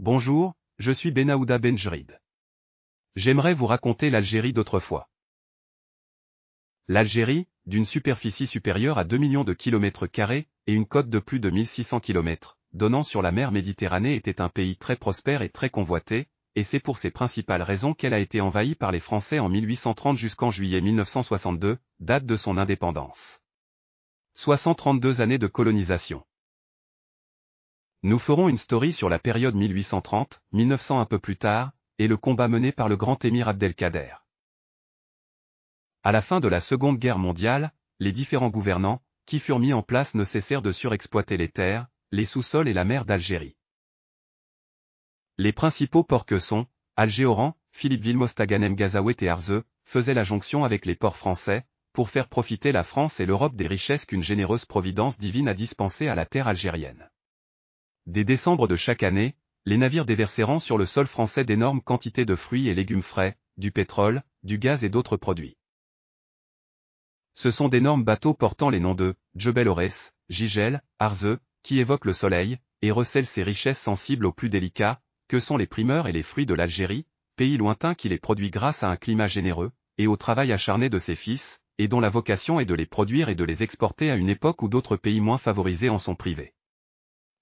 Bonjour, je suis Benaouda Benjrid. J'aimerais vous raconter l'Algérie d'autrefois. L'Algérie, d'une superficie supérieure à 2 millions de kilomètres carrés, et une côte de plus de 1600 kilomètres, donnant sur la mer Méditerranée était un pays très prospère et très convoité, et c'est pour ces principales raisons qu'elle a été envahie par les Français en 1830 jusqu'en juillet 1962, date de son indépendance. 632 années de colonisation. Nous ferons une story sur la période 1830-1900 un peu plus tard, et le combat mené par le grand émir Abdelkader. À la fin de la Seconde Guerre mondiale, les différents gouvernants, qui furent mis en place ne cessèrent de surexploiter les terres, les sous-sols et la mer d'Algérie. Les principaux ports que sont, Algéoran, Philippeville Mostaganem Gazaouet et Arzeux, faisaient la jonction avec les ports français, pour faire profiter la France et l'Europe des richesses qu'une généreuse providence divine a dispensées à la terre algérienne. Dès décembre de chaque année, les navires déverseront sur le sol français d'énormes quantités de fruits et légumes frais, du pétrole, du gaz et d'autres produits. Ce sont d'énormes bateaux portant les noms de Jebel Ores, Gigel, Arze, qui évoquent le soleil, et recèlent ces richesses sensibles aux plus délicats, que sont les primeurs et les fruits de l'Algérie, pays lointain qui les produit grâce à un climat généreux, et au travail acharné de ses fils, et dont la vocation est de les produire et de les exporter à une époque où d'autres pays moins favorisés en sont privés.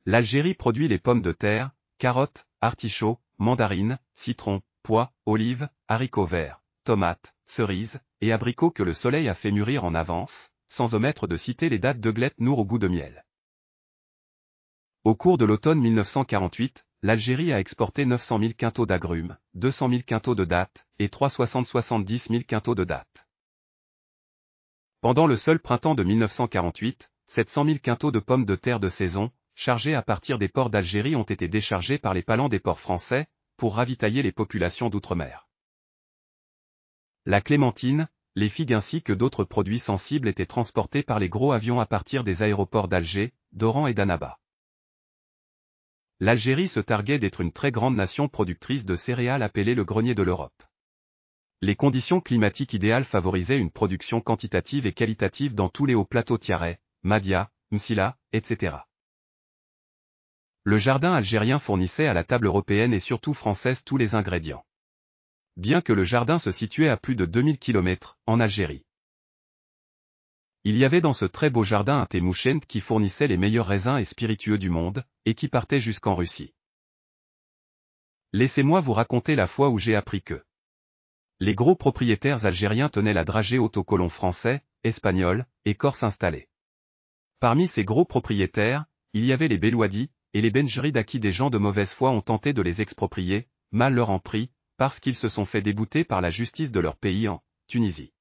L'Algérie produit les pommes de terre, carottes, artichauts, mandarines, citrons, pois, olives, haricots verts, tomates, cerises, et abricots que le soleil a fait mûrir en avance, sans omettre de citer les dates de Glette Nour au goût de miel. Au cours de l'automne 1948, l'Algérie a exporté 900 000 quintaux d'agrumes, 200 000 quintaux de dattes, et 360 000 quintaux de dattes. Pendant le seul printemps de 1948, 700 000 quintaux de pommes de terre de saison, chargés à partir des ports d'Algérie ont été déchargés par les palans des ports français, pour ravitailler les populations d'outre-mer. La clémentine, les figues ainsi que d'autres produits sensibles étaient transportés par les gros avions à partir des aéroports d'Alger, d'Oran et d'Anaba. L'Algérie se targuait d'être une très grande nation productrice de céréales appelée le grenier de l'Europe. Les conditions climatiques idéales favorisaient une production quantitative et qualitative dans tous les hauts plateaux Tiaret, Madia, Msila, etc le jardin algérien fournissait à la table européenne et surtout française tous les ingrédients. Bien que le jardin se situait à plus de 2000 km, en Algérie. Il y avait dans ce très beau jardin un thé qui fournissait les meilleurs raisins et spiritueux du monde, et qui partait jusqu'en Russie. Laissez-moi vous raconter la fois où j'ai appris que les gros propriétaires algériens tenaient la dragée autocolon français, espagnols et corse installés. Parmi ces gros propriétaires, il y avait les Beloidis, et les benjerides qui des gens de mauvaise foi ont tenté de les exproprier, mal leur en pris, parce qu'ils se sont fait débouter par la justice de leur pays en Tunisie.